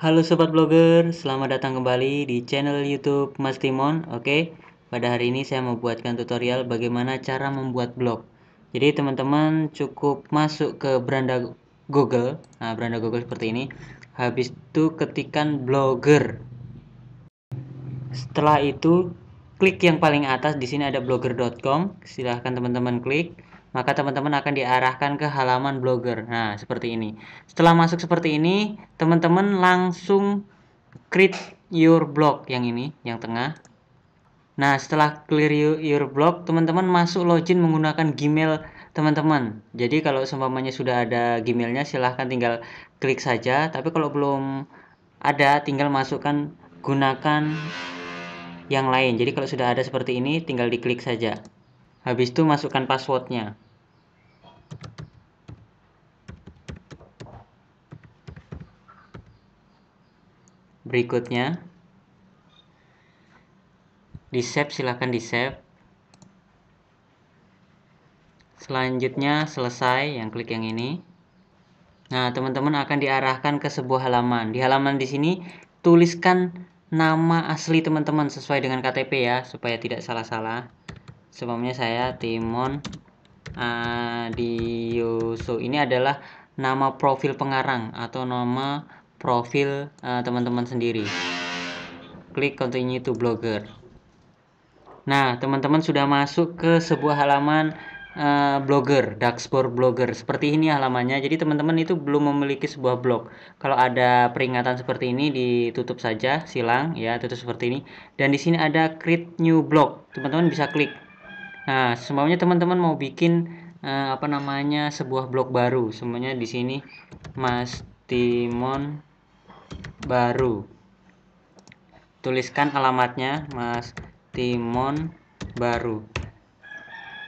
Halo sobat blogger, selamat datang kembali di channel YouTube Mas Timon. Oke, pada hari ini saya mau buatkan tutorial bagaimana cara membuat blog. Jadi teman-teman cukup masuk ke beranda Google, nah beranda Google seperti ini. Habis itu ketikan blogger. Setelah itu klik yang paling atas di sini ada blogger.com. Silahkan teman-teman klik maka teman-teman akan diarahkan ke halaman blogger. Nah, seperti ini. Setelah masuk seperti ini, teman-teman langsung create your blog yang ini, yang tengah. Nah, setelah clear your blog, teman-teman masuk login menggunakan Gmail teman-teman. Jadi kalau seumpamanya sudah ada Gmailnya, silahkan tinggal klik saja. Tapi kalau belum ada, tinggal masukkan gunakan yang lain. Jadi kalau sudah ada seperti ini, tinggal diklik saja. Habis itu masukkan passwordnya. Berikutnya, di save silahkan di save. Selanjutnya selesai, yang klik yang ini. Nah, teman-teman akan diarahkan ke sebuah halaman. Di halaman di sini tuliskan nama asli teman-teman sesuai dengan KTP ya, supaya tidak salah-salah sebelumnya saya Timon eh, Yusu ini adalah nama profil pengarang atau nama profil eh, teman-teman uh, sendiri klik continue to blogger nah teman-teman sudah masuk ke sebuah halaman uh, blogger, dashboard blogger. Seperti ini halamannya. Jadi teman-teman itu belum memiliki sebuah blog. Kalau ada peringatan seperti ini ditutup saja, silang ya, tutup seperti ini. Dan di sini ada create new blog. Teman-teman bisa klik. Nah, semuanya teman-teman mau bikin uh, apa namanya sebuah blog baru. Semuanya di sini Mas Timon baru. Tuliskan alamatnya Mas Timon baru.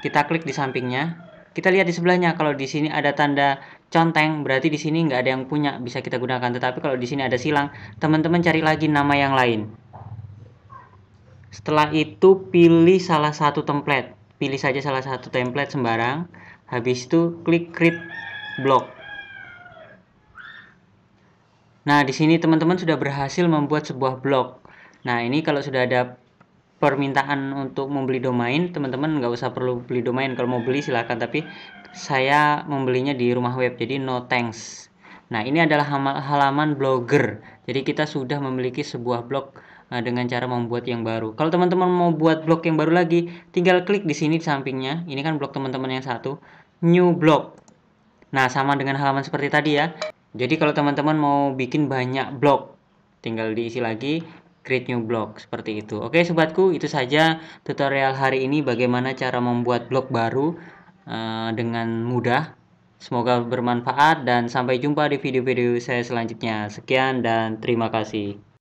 Kita klik di sampingnya. Kita lihat di sebelahnya kalau di sini ada tanda conteng berarti di sini nggak ada yang punya bisa kita gunakan. Tetapi kalau di sini ada silang, teman-teman cari lagi nama yang lain. Setelah itu pilih salah satu template pilih saja salah satu template sembarang habis itu klik create block nah di sini teman-teman sudah berhasil membuat sebuah blog nah ini kalau sudah ada permintaan untuk membeli domain teman-teman nggak usah perlu beli domain kalau mau beli silahkan tapi saya membelinya di rumah web jadi no thanks nah ini adalah halaman blogger jadi kita sudah memiliki sebuah blog nah dengan cara membuat yang baru. Kalau teman-teman mau buat blog yang baru lagi, tinggal klik di sini di sampingnya. Ini kan blog teman-teman yang satu, new blog. Nah, sama dengan halaman seperti tadi ya. Jadi kalau teman-teman mau bikin banyak blog, tinggal diisi lagi create new blog seperti itu. Oke, sobatku, itu saja tutorial hari ini bagaimana cara membuat blog baru uh, dengan mudah. Semoga bermanfaat dan sampai jumpa di video-video saya selanjutnya. Sekian dan terima kasih.